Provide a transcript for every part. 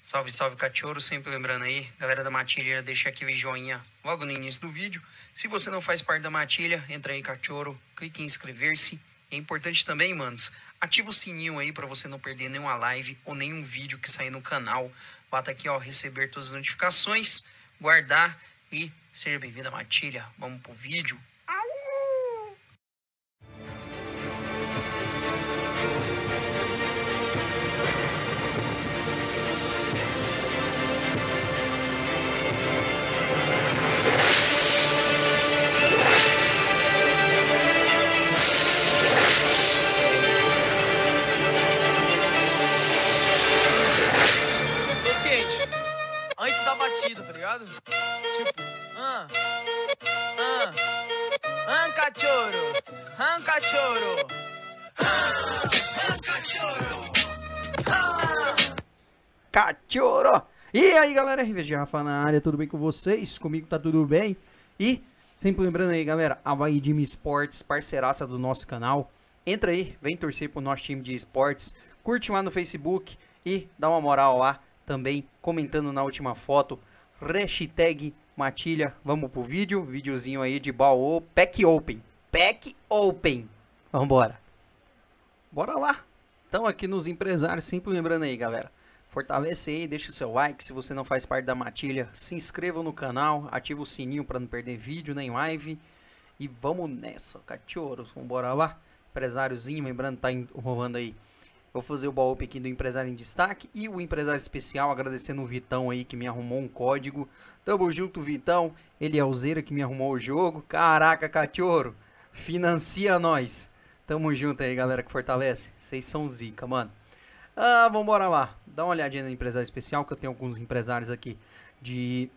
Salve, salve, cachorro, sempre lembrando aí, galera da matilha, já deixa aquele joinha logo no início do vídeo. Se você não faz parte da matilha, entra aí, cachorro, clique em inscrever-se. É importante também, manos, ativa o sininho aí para você não perder nenhuma live ou nenhum vídeo que sair no canal. Bata aqui, ó, receber todas as notificações, guardar e seja bem-vindo à matilha. Vamos pro vídeo. aí galera, RVG Rafa na área, tudo bem com vocês? Comigo tá tudo bem? E sempre lembrando aí galera, Havaí Jimmy Esportes, parceiraça do nosso canal Entra aí, vem torcer pro nosso time de esportes Curte lá no Facebook e dá uma moral lá também Comentando na última foto, hashtag Matilha Vamos pro vídeo, videozinho aí de baú, pack open Pack open, vambora Bora lá, então aqui nos empresários, sempre lembrando aí galera Fortalece aí, deixa o seu like se você não faz parte da matilha. Se inscreva no canal, ativa o sininho para não perder vídeo nem live. E vamos nessa, cachorros, vamos embora lá. Empresáriozinho, lembrando, tá rolando aí. Vou fazer o baú aqui do empresário em destaque e o empresário especial, agradecendo o Vitão aí que me arrumou um código. Tamo junto, Vitão. Ele é o Zeira que me arrumou o jogo. Caraca, cachorro, financia nós. Tamo junto aí, galera que fortalece. Vocês são zica, mano. Ah, vamos embora lá. Dá uma olhadinha no empresário especial, que eu tenho alguns empresários aqui de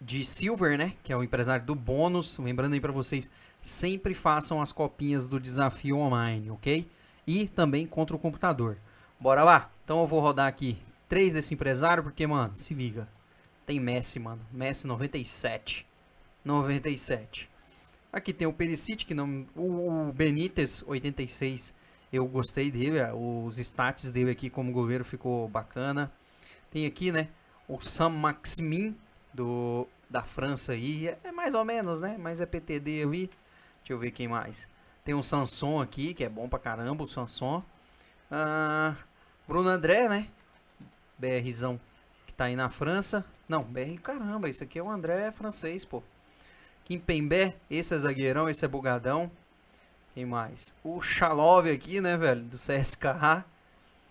de Silver, né? Que é o empresário do bônus. Lembrando aí para vocês, sempre façam as copinhas do desafio online, ok? E também contra o computador. Bora lá? Então eu vou rodar aqui três desse empresário, porque, mano, se liga. Tem Messi, mano. Messi 97. 97. Aqui tem o Perisic, que não... O Benítez, 86. Eu gostei dele, é, os stats dele aqui como goleiro ficou bacana. Tem aqui, né, o Sam Maximin do da França aí, é mais ou menos, né? Mas é PTD ali. Deixa eu ver quem mais. Tem um Sanson aqui, que é bom pra caramba, o Sanson. Ah, Bruno André, né? BRzão que tá aí na França. Não, BR, caramba, esse aqui é o André francês, pô. Kim Pembé, esse é zagueirão, esse é bugadão. Quem mais? O Chalove aqui, né, velho? Do CSKA.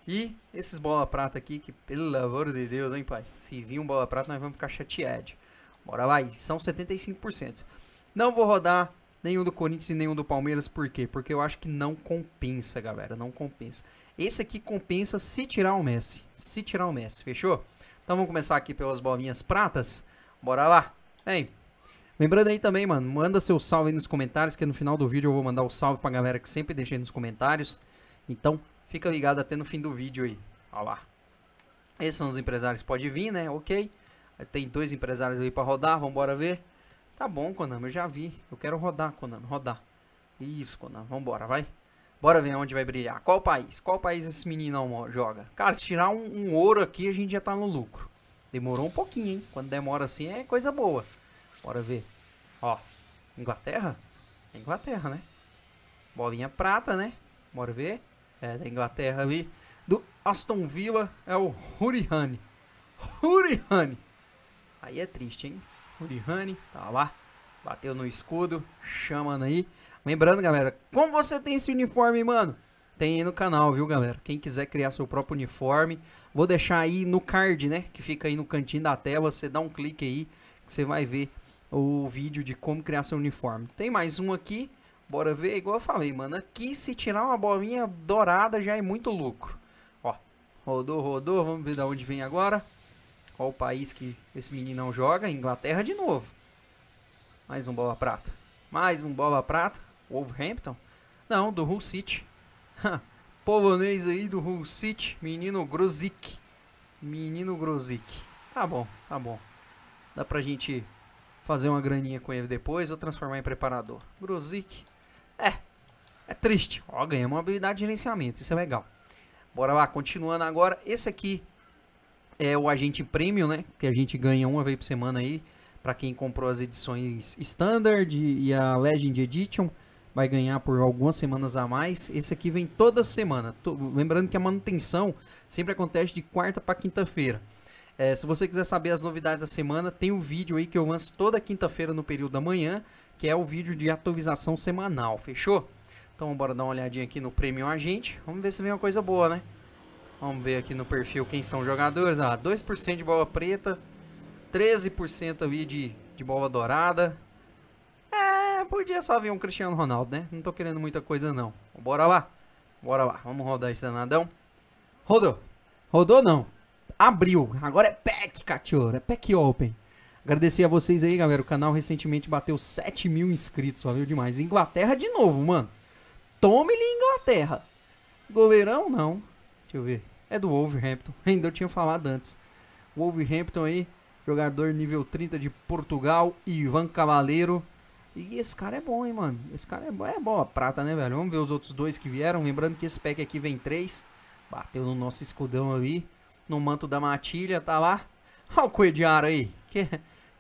E esses bola prata aqui, que pelo amor de Deus, hein, pai? Se vir um bola prata, nós vamos ficar chateados. Bora lá, aí. são 75%. Não vou rodar nenhum do Corinthians e nenhum do Palmeiras, por quê? Porque eu acho que não compensa, galera, não compensa. Esse aqui compensa se tirar o Messi, se tirar o Messi, fechou? Então vamos começar aqui pelas bolinhas pratas, bora lá, vem! Lembrando aí também, mano, manda seu salve aí nos comentários, que no final do vídeo eu vou mandar o um salve pra galera que sempre deixa aí nos comentários. Então, fica ligado até no fim do vídeo aí. Olha lá. Esses são os empresários que pode vir, né? Ok. Tem dois empresários aí pra rodar, vambora ver. Tá bom, Konami, eu já vi. Eu quero rodar, Konami, rodar. Isso, Konami, vambora, vai. Bora ver onde vai brilhar. Qual país? Qual país esse menino joga? Cara, se tirar um, um, ouro aqui, a gente já tá no lucro. Demorou um pouquinho, hein? Quando demora assim, é coisa boa. Bora ver. Ó, Inglaterra? É Inglaterra, né? Bolinha prata, né? Bora ver. É da Inglaterra ali. Do Aston Villa é o Hurihane. Hurihane. Aí é triste, hein? Hurihane, tá lá. Bateu no escudo, chamando aí. Lembrando, galera, como você tem esse uniforme, mano? Tem aí no canal, viu, galera? Quem quiser criar seu próprio uniforme, vou deixar aí no card, né? Que fica aí no cantinho da tela. Você dá um clique aí, que você vai ver o vídeo de como criar seu uniforme. Tem mais um aqui, bora ver. Igual eu falei, mano, aqui se tirar uma bolinha dourada já é muito lucro. Ó, rodou, rodou, vamos ver da onde vem agora. Qual o país que esse meninão joga? Inglaterra de novo. Mais um bola prata. Mais um bola prata. Wolverhampton? Não, do Hull City. Polonês aí do Hull City. Menino Grozik. Menino Grozik. Tá bom, tá bom. Dá pra gente fazer uma graninha com ele depois ou transformar em preparador. Grozik. É. É triste. Ó, ganhamos uma habilidade de gerenciamento. Isso é legal. Bora lá, continuando agora. Esse aqui é o agente premium, né? Que a gente ganha uma vez por semana aí. Para quem comprou as edições Standard e a Legend Edition, vai ganhar por algumas semanas a mais. Esse aqui vem toda semana. Lembrando que a manutenção sempre acontece de quarta para quinta-feira. É, se você quiser saber as novidades da semana, tem um vídeo aí que eu lanço toda quinta-feira no período da manhã, que é o vídeo de atualização semanal, fechou? Então bora dar uma olhadinha aqui no Premium Agente, vamos ver se vem uma coisa boa, né? Vamos ver aqui no perfil quem são os jogadores, ah, 2% de bola preta, 13% ali de, de bola dourada. É, podia só vir um Cristiano Ronaldo, né? Não tô querendo muita coisa não. Bora lá, bora lá, vamos rodar esse danadão. Rodou, rodou não, abril. Agora é Pack cachorro. É Pack Open. Agradecer a vocês aí, galera. O canal recentemente bateu 7 mil inscritos, valeu demais. Inglaterra de novo, mano. Tome-lhe Inglaterra. Goleirão, não. Deixa eu ver. É do Wolverhampton. Ainda eu tinha falado antes. Wolverhampton aí, jogador nível 30 de Portugal, Ivan Cavaleiro. E esse cara é bom, hein, mano. Esse cara é bom. É boa prata, né, velho? Vamos ver os outros dois que vieram. Lembrando que esse pack aqui vem 3. Bateu no nosso escudão aí no manto da matilha, tá lá. Olha o Coediar aí. Quem,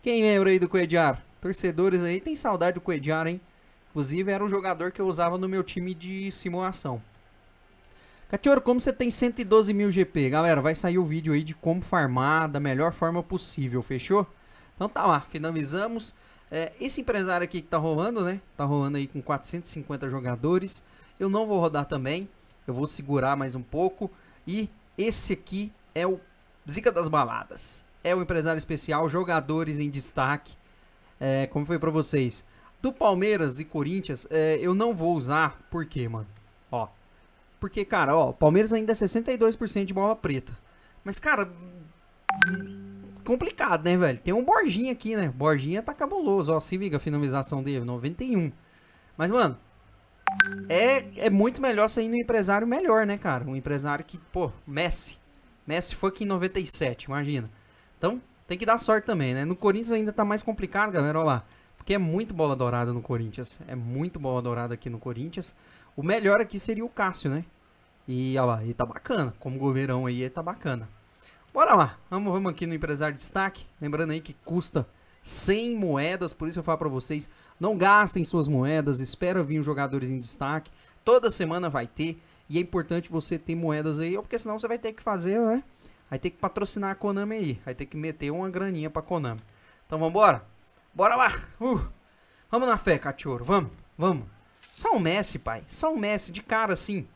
quem lembra aí do Coediar Torcedores aí, tem saudade do Coediar hein? Inclusive, era um jogador que eu usava no meu time de simulação. Cachorro, como você tem 112 mil GP? Galera, vai sair o vídeo aí de como farmar da melhor forma possível, fechou? Então tá lá, finalizamos. É, esse empresário aqui que tá rolando, né? Tá rolando aí com 450 jogadores. Eu não vou rodar também. Eu vou segurar mais um pouco. E esse aqui é o Zica das Baladas. É o empresário especial, jogadores em destaque. É, como foi para vocês? Do Palmeiras e Corinthians, é, eu não vou usar. Por quê, mano? Ó. Porque, cara, ó, Palmeiras ainda é 62% de bola preta. Mas, cara. Complicado, né, velho? Tem um Borginha aqui, né? Borginha tá cabuloso. Ó, se liga a finalização dele, 91. Mas, mano, é, é muito melhor sair no empresário melhor, né, cara? Um empresário que, pô, Messi. Messi foi aqui em 97, imagina. Então, tem que dar sorte também, né? No Corinthians ainda tá mais complicado, galera, olha lá. Porque é muito bola dourada no Corinthians. É muito bola dourada aqui no Corinthians. O melhor aqui seria o Cássio, né? E olha lá, ele tá bacana. Como governão aí, ele tá bacana. Bora lá, vamos, vamos aqui no empresário de destaque. Lembrando aí que custa 100 moedas, por isso eu falo para vocês, não gastem suas moedas, espera vir os jogadores em destaque. Toda semana vai ter. E é importante você ter moedas aí, porque senão você vai ter que fazer, né? Vai ter que patrocinar a Konami aí. Vai ter que meter uma graninha pra Konami. Então vambora? Bora lá! Uh. Vamos na fé, Cachorro. Vamos, vamos. Só o Messi, pai. Só o Messi, de cara assim.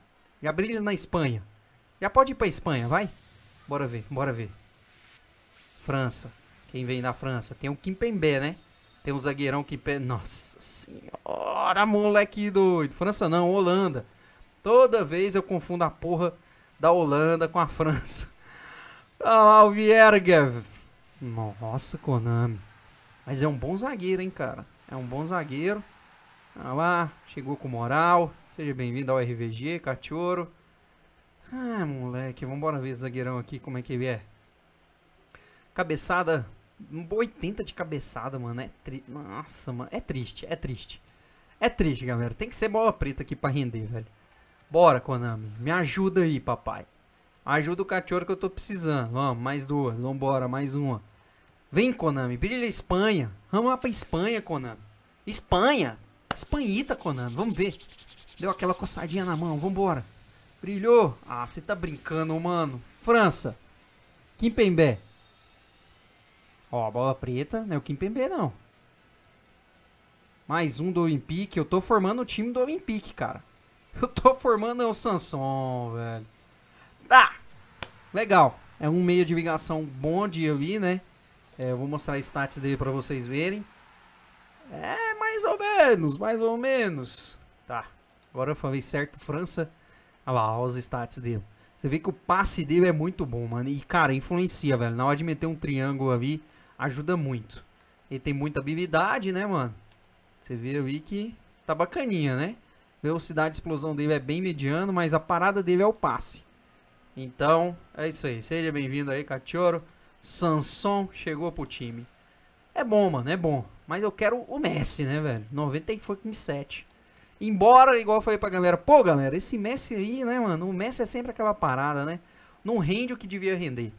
Já brilha na Espanha. Já pode ir pra Espanha, vai? Bora ver, bora ver. França. Quem vem da França? Tem o Kimpembe, né? Tem um zagueirão que... Nossa senhora, moleque doido. França não, Holanda. Toda vez eu confundo a porra da Holanda com a França. Ah lá, o Viergev. Nossa, Konami. Mas é um bom zagueiro, hein, cara. É um bom zagueiro. Ah lá, chegou com moral. Seja bem-vindo ao RVG, Cachorro. Ah, moleque, vambora ver esse zagueirão aqui, como é que ele é. Cabeçada, 80 de cabeçada, mano. É tri... Nossa, mano, é triste, é triste. É triste, galera. Tem que ser bola preta aqui pra render, velho. Bora, Konami. Me ajuda aí, papai. Ajuda o cachorro que eu tô precisando. Vamos, mais duas. Vambora, mais uma. Vem, Konami. Brilha Espanha. Vamos lá pra Espanha, Konami. Espanha. Espanhita, Konami. Vamos ver. Deu aquela coçadinha na mão. Vambora. Brilhou. Ah, você tá brincando, mano. França. Kimpembe. Ó, a bola preta. Não é o Kimpembe, não. Mais um do Olympique. Eu tô formando o time do Olympique, cara. Eu tô formando é o Sanson, velho. Tá. Legal. É um meio de ligação bom de ali, né? É, eu vou mostrar stats dele pra vocês verem. É, mais ou menos, mais ou menos. Tá. Agora eu falei certo, França. Olha lá, olha os stats dele. Você vê que o passe dele é muito bom, mano. E, cara, influencia, velho. Na hora de meter um triângulo ali, ajuda muito. Ele tem muita habilidade, né, mano? Você vê ali que tá bacaninha, né? velocidade de explosão dele é bem mediano, mas a parada dele é o passe. Então, é isso aí. Seja bem-vindo aí, Cachorro. Sanson chegou pro time. É bom, mano, é bom. Mas eu quero o Messi, né, velho? 90 e foi 7. Embora, igual eu falei pra galera, pô, galera, esse Messi aí, né, mano? O Messi é sempre aquela parada, né? Não rende o que devia render.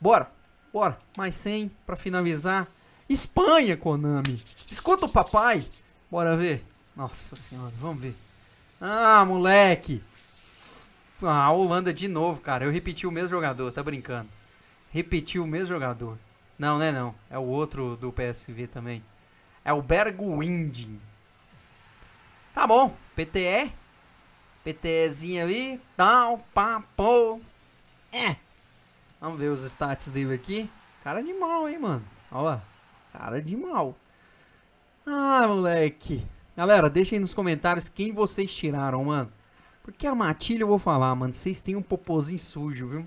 Bora, bora. Mais 100 pra finalizar. Espanha, Konami. Escuta o papai. Bora ver. Nossa senhora, vamos ver. Ah, moleque. Ah, a Holanda de novo, cara. Eu repeti o mesmo jogador, tá brincando. Repeti o mesmo jogador. Não, né não, não. É o outro do PSV também. É o Bergo Winding. Tá bom. PTE. PTEzinho aí. Tal, papo. É. Vamos ver os stats dele aqui. Cara de mal, hein, mano. Olha lá. Cara de mal. Ah, moleque. Galera, deixem nos comentários quem vocês tiraram, mano. Porque a matilha eu vou falar, mano. Vocês têm um popozinho sujo, viu?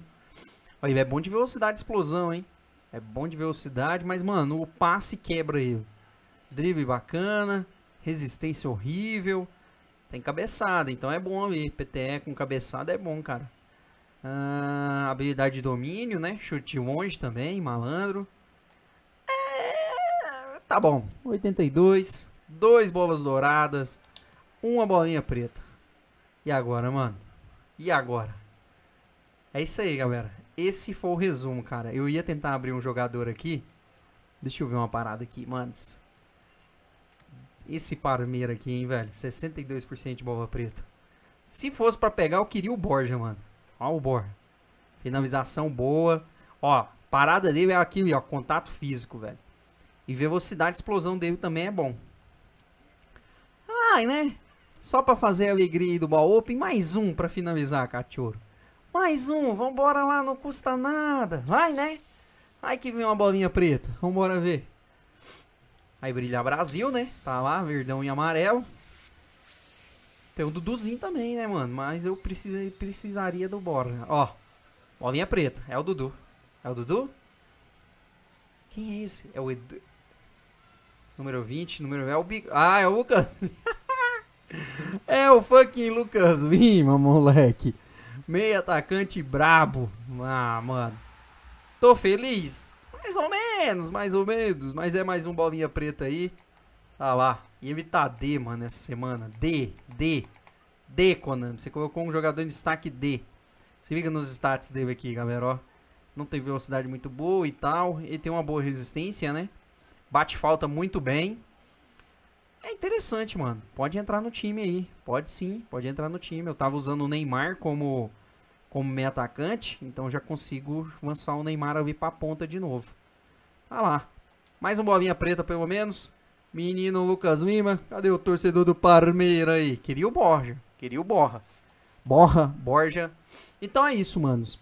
Aí é bom de velocidade de explosão, hein? É bom de velocidade, mas, mano, o passe quebra aí. Drible bacana, resistência horrível. Tem cabeçada, então é bom aí. PTE com cabeçada é bom, cara. Ah, habilidade de domínio, né? Chute longe também, malandro. É, tá bom. 82 dois bolas douradas, uma bolinha preta. E agora, mano? E agora? É isso aí, galera. Esse foi o resumo, cara. Eu ia tentar abrir um jogador aqui. Deixa eu ver uma parada aqui, mano. Esse Parmeira aqui, hein, velho. 62% de bola preta. Se fosse pra pegar, eu queria o Borja, mano. Ó o Borja. Finalização boa. Ó, parada dele é aquilo, ó. Contato físico, velho. E velocidade de explosão dele também é bom vai, né? Só pra fazer a alegria do Ball Open, mais um pra finalizar, cachorro. Mais um, vambora lá, não custa nada. Vai, né? Aí que vem uma bolinha preta, vambora ver. Aí brilha Brasil, né? Tá lá, verdão e amarelo. Tem o Duduzinho também, né, mano? Mas eu precisei, precisaria do Bora. Ó, bolinha preta. É o Dudu. É o Dudu? Quem é esse? É o Edu... Número 20, número... É o Big... Ah, é o Lucas. É o fucking Lucas Lima, moleque. Meio atacante brabo. Ah, mano. Tô feliz? Mais ou menos, mais ou menos. Mas é mais um bolinha preta aí. Ah lá. E ele tá D, mano, essa semana. D, D. D, Konami. Você colocou um jogador em destaque D. Se liga nos stats dele aqui, galera, ó. Não tem velocidade muito boa e tal. Ele tem uma boa resistência, né? Bate falta muito bem. É interessante, mano. Pode entrar no time aí. Pode sim, pode entrar no time. Eu tava usando o Neymar como, como meio atacante, então já consigo lançar o Neymar ali pra ponta de novo. Tá lá. Mais um bolinha preta, pelo menos. Menino Lucas Lima. Cadê o torcedor do Parmeira aí? Queria o Borja. Queria o Borra. Borra, Borja. Então é isso, manos.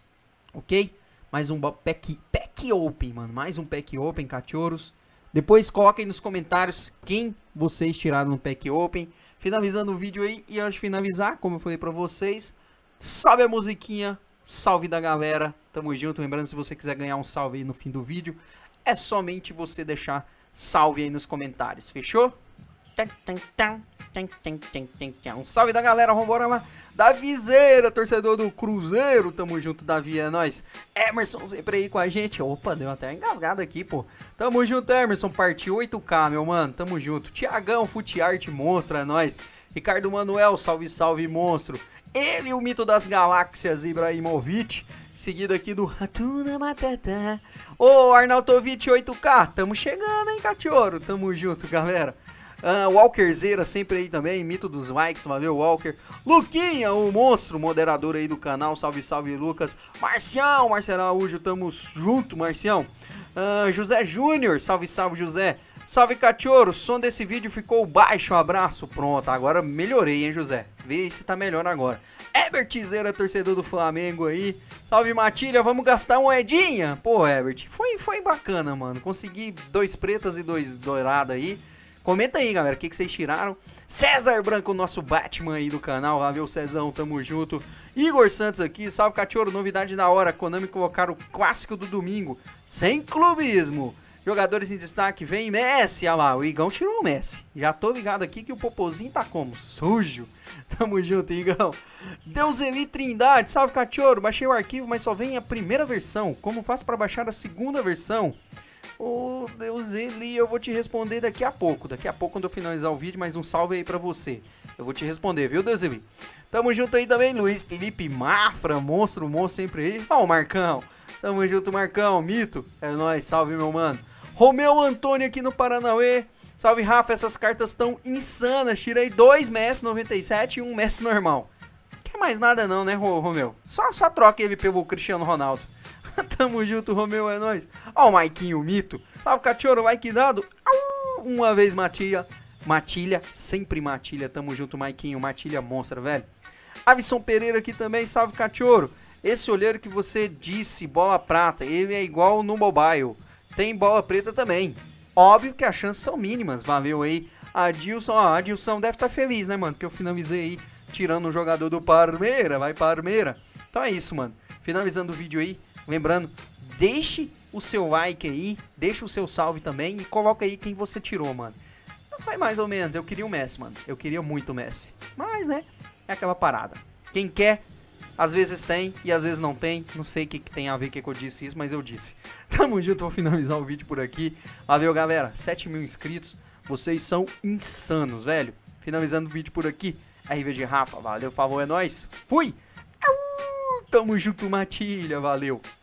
Ok? Mais um pack, pack open, mano. Mais um pack open, cachorros. Depois coloquem nos comentários quem vocês tiraram no pack open. Finalizando o vídeo aí e antes de finalizar, como eu falei para vocês, salve a musiquinha, salve da galera. Tamo junto, lembrando se você quiser ganhar um salve aí no fim do vídeo, é somente você deixar salve aí nos comentários, fechou? Tum, tum, tum. Um salve da galera lá. da Viseira, torcedor do Cruzeiro. Tamo junto, Davi, é nóis. Emerson sempre aí com a gente. Opa, deu até engasgado aqui, pô. Tamo junto, Emerson, parte 8K, meu mano. Tamo junto. Tiagão, Futiarte, monstro, é nóis. Ricardo Manuel, salve, salve, monstro. Ele, o mito das galáxias, Ibrahimovic seguido aqui do Ratuna Matata. Ô, Arnautovic 8K, tamo chegando, hein, Catioro? Tamo junto, galera. Uh, ah, Zera sempre aí também, Mito dos likes, valeu Walker. Luquinha, o monstro moderador aí do canal, salve, salve Lucas. Marcião, Marcelo Araújo, tamo junto, Marcião. Uh, José Júnior, salve, salve José. Salve Cachorro, som desse vídeo ficou baixo, um abraço. Pronto, agora melhorei, hein, José? Vê se tá melhor agora. Ebert Zera, torcedor do Flamengo aí. Salve Matilha, vamos gastar uma edinha. Pô, Ebert, foi, foi bacana, mano. Consegui dois pretas e dois dourados aí. Comenta aí, galera, o que, que vocês tiraram. César Branco, nosso Batman aí do canal. Valeu, Cezão, tamo junto. Igor Santos aqui, salve Cachorro, novidade da hora. Konami colocar o clássico do domingo, sem clubismo. Jogadores em destaque, vem Messi, olha lá, o Igão tirou o Messi. Já tô ligado aqui que o Popozinho tá como? Sujo. Tamo junto, Igão. Eli Trindade, salve Cachorro, baixei o arquivo, mas só vem a primeira versão. Como faço para baixar a segunda versão? Ô Deus, Eli, eu vou te responder daqui a pouco. Daqui a pouco, quando eu finalizar o vídeo, mais um salve aí pra você. Eu vou te responder, viu, Deus Eli? Tamo junto aí também, Luiz Felipe Mafra, monstro, monstro sempre aí. Ó, o Marcão. Tamo junto, Marcão, mito. É nóis, salve, meu mano. Romeu Antônio aqui no Paranauê. Salve, Rafa, essas cartas estão insanas. Tirei dois Messi 97 e um Messi normal. Quer mais nada não, né, Romeu? Só, só troca ele pelo Cristiano Ronaldo. Tamo junto, Romeu, é nóis. Ó o Maiquinho o Mito. Salve, cachorro, vai que dado. Uma vez Matilha. Matilha, sempre Matilha. Tamo junto, Maiquinho. Matilha monstra, velho. Avisson Pereira aqui também. Salve, cachorro. Esse olheiro que você disse, bola prata, ele é igual no mobile. Tem bola preta também. Óbvio que as chances são mínimas. Valeu aí. Adilson, ó, Adilson deve estar tá feliz, né, mano? Que eu finalizei aí tirando o jogador do Parmeira. Vai, Parmeira. Então é isso, mano. Finalizando o vídeo aí. Lembrando, deixe o seu like aí, deixa o seu salve também e coloca aí quem você tirou, mano. Foi então mais ou menos, eu queria o Messi, mano. Eu queria muito o Messi. Mas, né, é aquela parada. Quem quer, às vezes tem e às vezes não tem. Não sei o que, que tem a ver que, que eu disse isso, mas eu disse. Tamo junto, vou finalizar o vídeo por aqui. Valeu, galera. 7 mil inscritos. Vocês são insanos, velho. Finalizando o vídeo por aqui. RVG Rafa, valeu, favor, é nóis. Fui! Tamo junto, Matilha. Valeu.